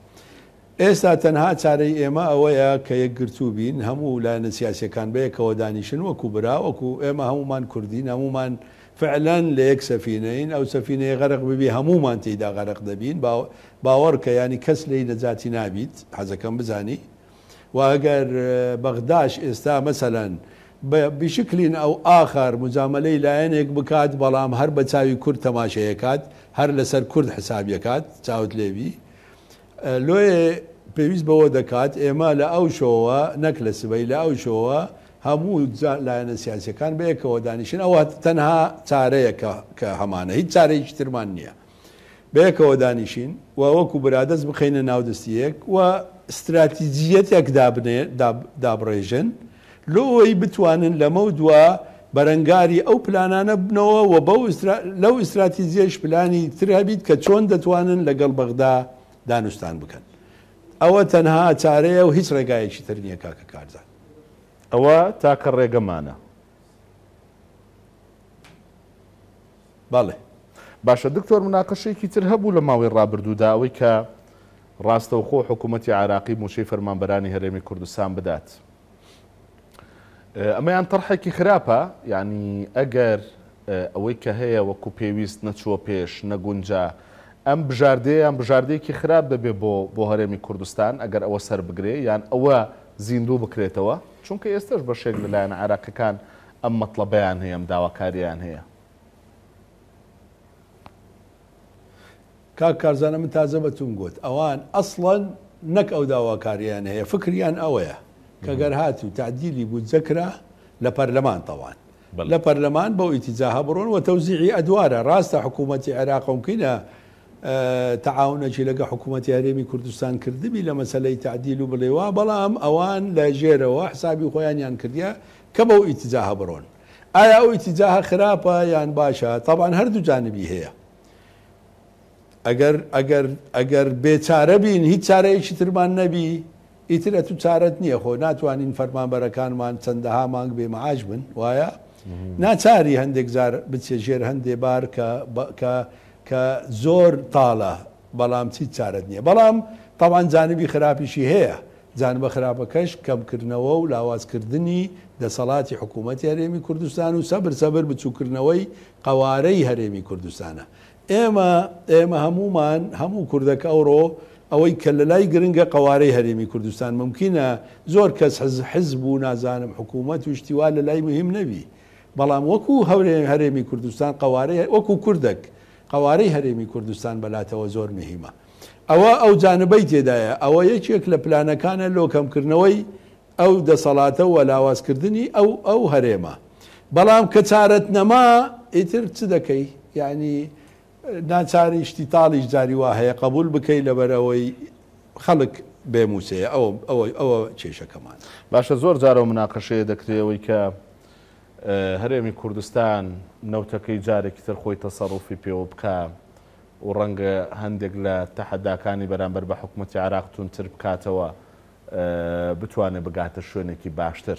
ئێستا تەنها چارەی ئێمە ئەوەیە کە یەک گرتو بین هەموو لایەنە سیاسەکان بەیەکەوە دانیشن وەکو برا وەکو ئێمە هەمومان کوردین هەمومان فعلەن لە یەک سەفینەین ئەو سەفینەیە غەرق ببی هەمومان تێدا غەرق دەبین باوەڕکە ینی کەس لی نەجاتی نابیت حەزەکەم بزانی و ئەگەر بەغداش ئێستا مەسەلەن بشکلین ئەو ئاخر مزامەلەی لایەنێک بکات بەڵام هەر بە چاوی کورد تەماشەیەکات هەر لەسەر کورد حسابیەکات چاوت لێوی لۆێ پێویست بەوە دەکات ئێمە لە ئەو شۆوە نەک لە سبەی لە ئەو شۆوە هەموو لایەنە سیاسەکان بەیەکەوە دانیشن ئەوە تەنها چارەیە کە هەمانە هیچ چارەیەکی ترمان نییە بەیەکەوە دانیشین و وەکو برادەست بخینە ناودستیەک و استراتیزیەتێک دابڕێژن لۆی بتوانن لەمە دووە بەرەنگاری ئەو پلانانە بنەوە و بە لەو استراتیزیەش پلانی ترابیت کە چۆن دەتوانن لەگەڵ بەغدا دانوستان بکەن. ئەوە تەنها چارەیە و هیچ ڕێگایەکی تر نییە کاکە کارزان. ئەوە تاکە ڕێگەمانە. باڵێ. باشە دکتۆر مناقەشێکی تر هەبوو لە ماوەی ڕابردوودا ئەوەی کە ڕاستەوخۆ حکوومەتتی عراقی موشەی فەرمانبەرانی هەرێمی کوردستان بدات. ئەمەیان تەرحێکی خراپە ینی ئەگەر ئەوەی کە هەیە وەکو پێویست نەچوە پێش نەگونجا ئەم بژاردەیان بژاردەیەکی خراپ دەبێت بۆ بۆ هەرێمی کوردستان ئەگەر ئەوە سەر بگرێ یان ئەوە زیندوو بکرێتەوە چونکە ئێستش بەشێک لەلایەن عراقەکان ئەم مەطلبیان هەیە ئەم داواکاریان هەیە کا کارزانە من تازە بەتون گوت ئەوان ئەسڵەن نەک ئەو داواکاریان هەیە فکریان ئەوەیە كجرهاتي گەر بوتذكرة لبرلمان طبعا لبرلمان بو لە برون وتوزيعي لە راس حكومة عراق بڕۆن آه، تعاون تەوزیعی لقى حكومة هريمي كردستان كردبي لەگە حکوومەتتی هەرێمی کوردستان کردبی لە مەسلەی تعدیل و بڵێوا بەڵام ئەوان لە ژێرەوە حسابی خۆیانیان کردیا کە بەو ئیتیجاها بڕۆن ئایا ئەو ئیتیجاها خراپە یان باشە تاوان هەردوو جانبی ترمان نبي ئیتر ئە تو چارەت نییە خۆ ناتوانین فەرمانبەرەکانمان چەندەها مانگ بێ مەعاج بن وایە ناچاری هەندێک زار بچێژێر هەندێ بار کە زۆر تاڵە بەڵام چی چارەت نییە بەڵام تاوان جانبی خراپیشی هەیە جانبە خراپەکەش کەمکردنەوە و لاوازکردنی دەسەڵاتی حکوومەتی هەرێمی کوردستان و سەبر سەبەر بچووکردنەوەی قوارەی هەرێمی کوردستانە ئێمە ئێمە هەمومان هەموو کوردەکە ئەوڕۆ ئەوەی کە لە لای گرنگە قوارەی هەرێمی کوردستان ممکنە زۆر کەس حزب و نازانم حکوومەت و شتیوا لە لای مهم نەبی بەڵام وەکو هەورێن هەرێمی کوردستان قوارەی وەکو کوردک قوارەی هەرێمی کوردستان بەلاتەوە زۆر مهمە ئەوە ئەو جانبەی تێدایە ئەوە یەکێک لە پلانەکانە لۆکەمکردنەوەی ئەو دەسەڵاتە و لاوازکردنی ئەو ئەو هەرێمە بەڵام کە چارەت نەما ئیتر چ دەکەی یعنی ناچاری شتیتاڵیش جاری وا هەیە قبول بکەیت لەبەرەوەی خەڵک بێموسەیە ئەو ئەوە کێشەکەمان باشە زۆر جارەوە مناقەشەیە دەکرێەوەی کە هەرێمی کوردستان نەوتەکەی جارێکی تر خۆی تەسەڕوفی پێوە بکە و ڕەنگە هەندێک لە تەحەداکانی بەرامبەر بە حکوومەتی عراقتون تر بکاتەوە بتوانێت بگاتە شوێنێکی باشتر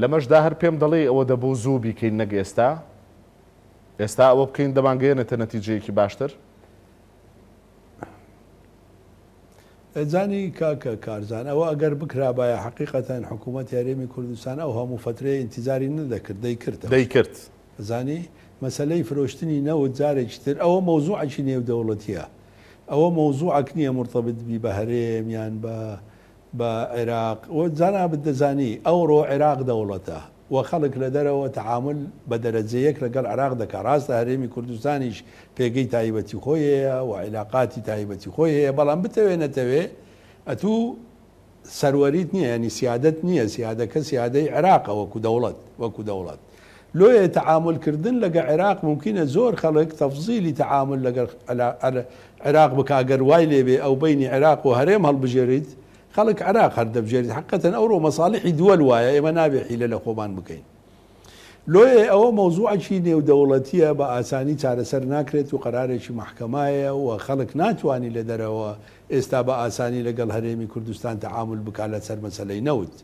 لەمەشدا هەر پێم دەڵێ ئەوە دەبوو زوو بیکەین نەگەێستا ئێستا ئەوە بکەین دەمانگەێنێتە نەتیجەیەکی باشتر ئەزانی کاکە کارزان ئەوە ئەگەر بکرابایە حقیقەتەن حکوومەت یاریێمی کوردستان ئەو هەموو فترەیە انتیزاری نەدەکرد دەیکرد دەیکرد زانی مەسلەی فرۆشتنی نەوە جارێکتر ئەوە مۆزوعکی نێودەوڵەتیە ئەوە مۆزوعک نییە مرتبط بی بە هەرێمیان بە بە عێراق وە جانا بدەزانی ئەوڕۆ عێراق دەوڵەتە و خەڵک لە دەرەوە تعامل بە دەرەجەیەک لەگەڵ عراق دەکە ڕاستە هەرێمی کوردستانیش پێگەی تایبەتی خۆیەیە و عیلااقاتی تایبەتی خۆی هەیە بەڵام بتەوێنەتەوێ ئەتوو سەروەریت نییە ینی سیادت نییە سیادەکە سیادەی عێراق وەکو دەوڵەت وەکو دەوڵەت لۆیە تعاملکردن لەگە عێراق ممکنە زۆر خەڵک تەفزیلی تعامل لەگەر عێراق بکگەر وای لێبێ ئەو بینی عێراق و هەرێم هەڵبژێریت خەڵک عراق هەر دەبژێریت حقەتەن ئەوڕۆ مەساڵحی دووە وایە ئێمە نابێ حیلە لە خۆمان بکەین لۆیە ئەوە مۆزوعکی نێودەوڵەتیە بە ئاسانی چارەسەر ناکرێت و قرارێکی مححکمایە و خەڵک ناتوانانی لە دەرەوە ئێستا بە ئاسانی لەگەڵ هەرێمی کوردستان تەعامل بکات لە سەر مەسلەی نەوت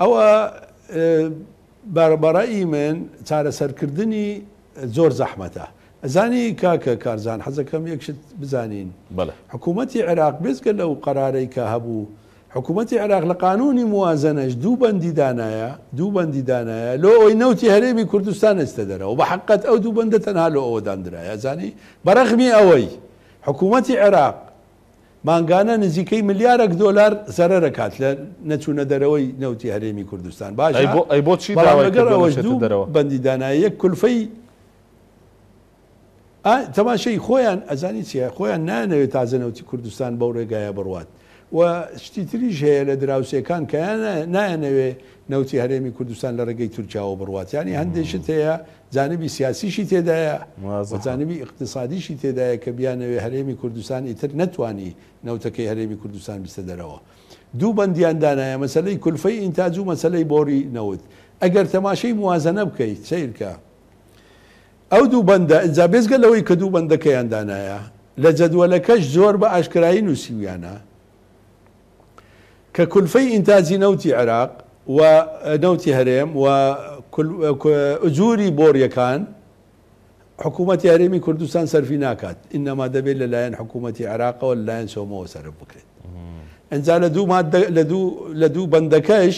ئەوە باربەڕایی من چارەسەرکردنی زۆر زەحمەتە ئەزانی کاکە کارزان حەزەکەم یەکشت بزانین حکوومەتتی عراق بێزگە لەو قەرارەی کە هەبوو حکوومەتتی عراق لە قانونی موازنەش دوو بەندی دانایە دوو بەندی دانایە لۆ ئەوی نەوتی هەرێمی کوردستان ئێستە دەرەوە بە حقت او دوو بەندە تەنها لە ئەوە دانرایە زانی بەرەخمی ئەوەی حکوومەتتی عێراق ماگانە نزیکەی ملیارەك دۆلار زەرەکات لە نەچوونە دەرەوەی نەوتی هەرێمی کوردستان باش بۆ چی دەرەوە بەندی دانایە کولفەی تەماشەی خۆیان ئەزانی چیە خۆیان نانەوێت تازەنەوتی کوردستان بەو ڕێگایە بڕوات و شتی تریش هەیە لە دراوسەکان کە نایەنەوێ نەوتی هەرێمی کوردستان لە ڕێگەی تورکیاوە بڕاتیانی هەندێشت هەیە زانبی سیاسیشی تێدایە زانبی اقتصادیشی تێدایە کە بیانەوێ هەرێمی کوردستان ئیتر نتوانی نەوتەکەی هەرێمی کوردستان بیستە دەرەوە دوو بەندیاندانایە مەسلەی کولفەی ئینتاج و مەسلەی بۆری نەوت ئەگەر تەماشەی موازەنە بکەیت سیرکە او دو بەندە ئەجا بێزگە لەوەی كدو دوو كيان دانایە لە زور با بە ئاشکایی نووسویانە کە کولفەی ئینتازی عراق و نەوتی هرم و ئجووری بۆریەکان حکوومەتی هەرێمی کوردستان سەرفی ناکات ئینەما دەبێت لەلایەن حکوومەتی عراقەوە لەلایەن سۆمەوە سرە بکرێت ئەجا لە لدو, لدو, دوو بەندەکەش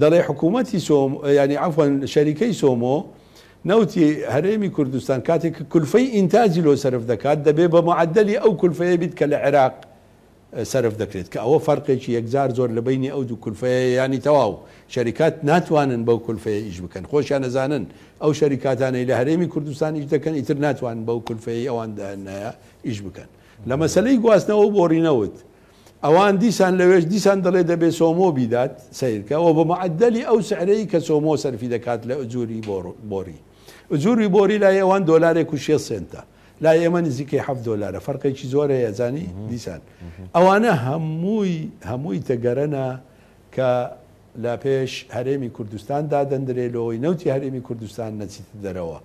دەڵێ حکوومەتی سومو ینی ئەفەن شەریکەی سومو نوتی هەرێمی کوردستان کاتێک کولفەی ئینتاجی لۆ سرف دەکات دەبێ بە معدلی ئەو کولفەیە بیت کە لە عێراق آه، سرف دەکرێت کە ئەوە فەرقێکی یەکزار زۆر لە بینی ئەو دوو کولفەیە ینی يعني تەواو شەریکات ناتوانن بەو کولفەیە ئیش بکەن خۆشیان نەزانن ئەو شەریکاتانەی لە هەرێمی کوردستان ئیش دەکەن ئیتر ناتوان بەو کولفەیە ئەوان داهەیە ئیش بکەن لە مەسلەی گواستنەوە بۆڕینەوت ئەوان دیسان لەوێش دیسان دەڵێ دەبێ دلي دبي سومو بيدات سيركا معدلی ئەو سعرەی کە سۆمۆ سەرفی دەکات لە ئەجووری بۆری جووری بۆری لای ئەوان دلارێک و شێ سنتە لای ئێمە نزیکەی هەف دلارە فەرقێکی زۆرە یەزانی دیسان ئەوانە هەمووی هەمووی تەگەرەنە کە لا پێش هەرێمی کوردستاندا دەندرێلەوەی نەوتی هەرێمی کوردستان نەچیت دەرەوە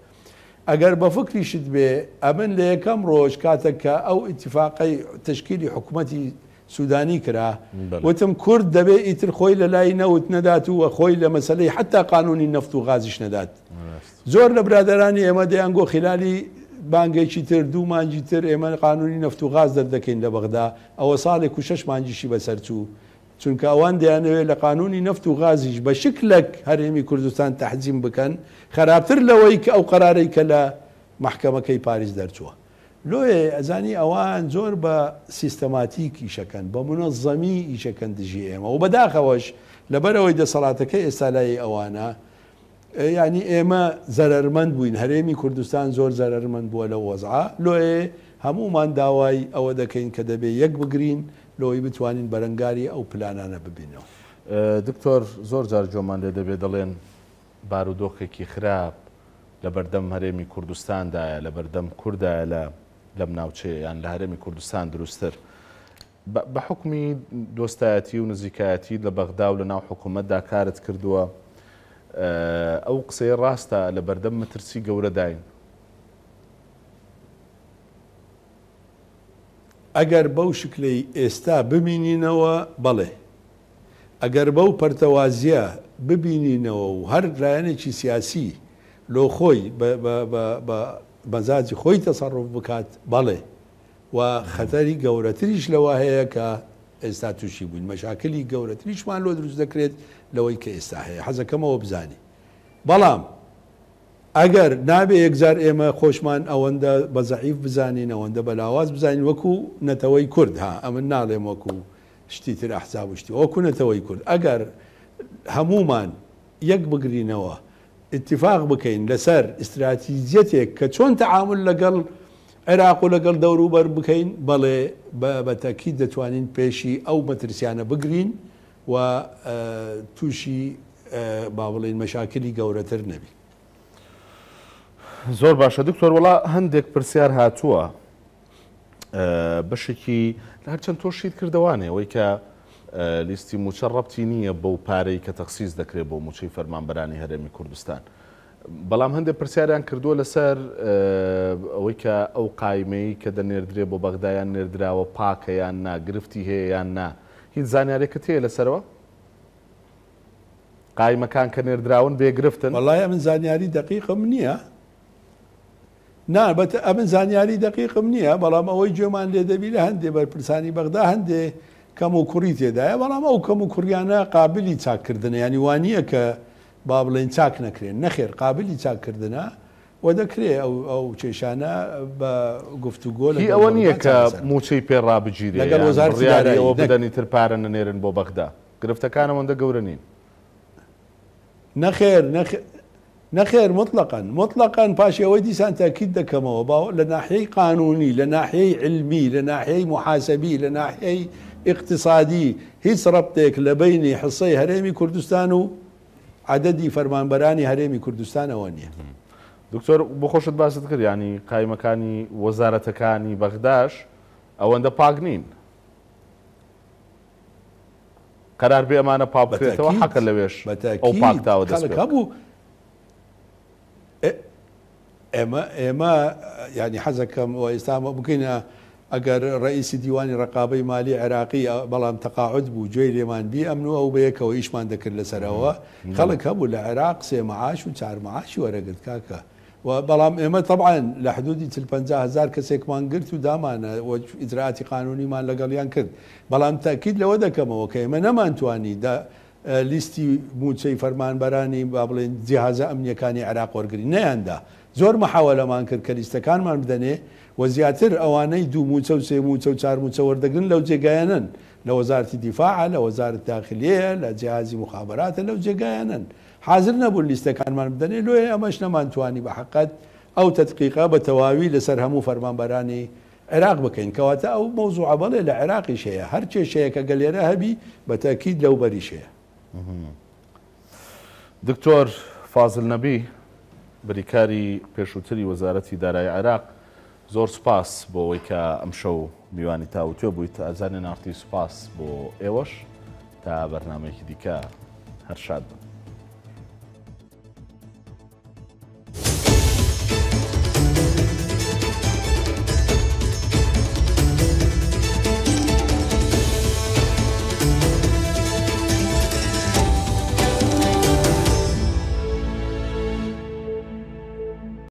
ئەگەر بە فکریشت بێ ئەمن لە یەکەم ڕۆژ کاتێک کە ئەو ئاتفاقی تشکیلی حکوومەتی سوودانی کرا وتم کورد دەبێ ئیتر خۆی لە لای نەوت نەدات وە خۆی لە مەسلەی حتا قانونی نفت و غازیش نەدات زۆر لە برادرانی ئێمە دەیان گۆ خلالی بانگێکی تر دوو مانجی تر ئێمە قانونی نفت و غاز دەردەکەین لە بەغدا ئەوە ساڵێک و شش مانجیشی بەسەرچوو چونکە ئەوان دەیانەوێت لە قانونی نفت و غازیش بە شکلک هەرێمی کوردستان تەحزیم بکەن خراپتر لەوەی کە ئەو قرارەی کە لە محکەمەکەی پاریس دەرچووە لۆێ ئەزانی ئەوان زۆر بە سیستەماتیک ئیشەکەن بە منە زەمی ئیشەکەن دژی ئێمە و بەداخەوەش لەبەرەوەی دەسەڵاتەکە ئێستا لای ئەوانە ینی ئێمە زەرمەند بووین هەرێمی کوردستان زۆر زەرمەند بووە لە وەزعا لۆێ هەمومان داوای ئەوە دەکەین کە دەبێ یەک بگرین لۆی بتوانین بەرەنگاری ئەو پلانانە ببینەوە دکتۆر زۆر جار جۆمان لێ دەبێت دەڵێن بارودۆخێکی خراپ لە بەردەم هەرێمی کوردستاندایە لە بەردەم کوردایە لە لەم ناوچەیەیان لە هەرێمی کوردستان دروستتر بە حکمی دۆستایەتی و نزیکایەتی لە بەغدا و لە ناو حکوومەتدا کارت کردووە ئەو قسەی ڕاستە لە بەردەم مەترسی گەورەداین ئەگەر بەو شکلی ئێستا ببینینەوە بەڵێ ئەگەر بەو پەرتەوازیە ببینینەوە و هەر لایەنێکی سیاسی لۆخۆی بەزاجی خۆی تەسەڕف بکات بەڵێ و خەتەری گەورەتریش لەوە هەیە کە ئێستا تووشی بووین مەشاکلی گەورەتر هیچمان لۆ دروست دەکرێت لەوەی کە ئێستا هەیە حەزەکەمەوە بزانی بەڵام ئەگەر نابێ یەکجار ئێمە خۆشمان ئەوەندە بە زعیف بزانین ئەوەندە بەلاواز بزانین وەکو نەتەوەی کورد ها ئەمە ناڵێم وەکو شتی تر ئەحزا وشتی وەکو نەتەوەی کورد ئەگەر هەمومان یەک بگرینەوە اتفاق بکەین لەسەر استراتیزیەتێک کە چۆن تەعامل لەگەڵ عێراق و لەگەڵ دەوروبەر بکەین بەڵێ بەتەکی دەتوانین پێشی ئەو مەترسیانە بگرین و تووشی با بڵین مەشاکری گەورەتر نەبی زۆر باشە دکتۆر وڵا هەندێک پرسیار هاتووە بەشێکی هەرچەند تۆشید کردوانێ ئەوەی کە لیستی موچە ڕەتی نییە بەو پارەی کە تەخصیز دەکرێت بۆ موچەی فەرمانبەرانی هەرێمی کوردستان بەڵام هەندێک پرسیاریان کردووە لەسەر ئەوەی کە ئەو قایمەی کە دەنێردرێ بۆ بەغدایان نێردراوە پاکە یان ناگرفتی هەیە یان نا هیچ زانیارێکت هەیە لەسەرەوە قایمەکان کە نێردراون بێگرفتن بەڵای من زانیاری دقیقم نییە نابەت ئەمن زانیاری دقیقم نییە بەڵام ئەوەی جێمان لێ دەبی لە هەندێ بەرپرسانی بەغدا هەندێ کەم و کوڕی تێدایە بەڵام ئەو کەم و کوڕیانە قابلی چاکردنە ینیوانیە کە بابل تاك نكرين نخير قابل تاك كردنا ودكري او او تشيشانا بقفتو قول هي اوانيه كا مو تشي بير راب جيري لقال وزاره الداري او بدن يتر بارن نيرن بو بغدا قرفتا كان من دقورنين نخير نخير نخير مطلقا مطلقا باشا ودي سان تاكيد دكا مو لناحيه قانوني لناحي علمي لناحي محاسبي لناحي اقتصادي هيس ربطيك لبيني حصي هريمي كردستانو عادەدی فەرمانبەرانی هەرێمی کوردستانەوە نییە. دکتۆر بخۆشت باست کرد ینی قایمەکانی وەزارەتەکانی بەغداش ئەوەندە پاک نین. قرار بێ ئەمانە پاپکرێتەوە حەکە لەوێش ئەو پاکتاوە دەستبوو ئێمە ئێمە ینی حەزەکەم ئێستا بکەینە ئەگەر ڕئیسی دیوانی ڕقابەی مالی عێراقی بەڵام تەقاعد بوو گوێی لێمان بی ئەمن و ئەو بەیەکەوە ئیشمان دەکرد لەسەرەوە خەڵک هەبوو لە عێراق سێمەعاش و چارمەعاشی وەرەگرت کاکە. بەڵام ئێمە طبعاان لە حدودی 500هزار کەسێکمان گرت و دامانە ئیدراعاتی قانونیمان لەگەڵیان کرد بەڵام تاکیید لەوە دەکەمەوە کە ئێمە نەمانتوانی لیستی موچەی فەرمانبەرانی با بڵێن جیهازە ئەمنیەکانی عراق وەرگری نەیاندا زۆر مەحاوەلەمان کرد کە لیستەکانمان بدەنێ و زیاتر ئەوانەی دوو موچە و سێ موچە و چار موچە وەردەگرن لەو جێگایەنن لە وەزارتی دیفاع لە وەزارت داخلەیە لە جیازی مخابراتە لەو جێگایەنن حاضر نەبوو لیستەکانمان بدەنێ لۆ ئەمەش نەمانتوانی بە حقت ئەو تەتقیقا بە تەواوی لەسەر هەموو فەرمانبەرانی عێراق بکەین کەواتە ئەو مۆزوع عبڵێ لە عێراقی شەیە هەر چێشەیەکە گەلێرە هەبی بە تاکیید لەو بەریشەیە دکتۆر فازل نەبی بریکاری پێشووتری وەزارەتی دارای عێراق زۆر سوپاس بۆ ئەوەی کە ئەم شەو میوانی تاوتێ بوویت ئازانێ نارتی سوپاس بۆ ئێوەش تا بەرنمێکی دیکە هەر شاد بن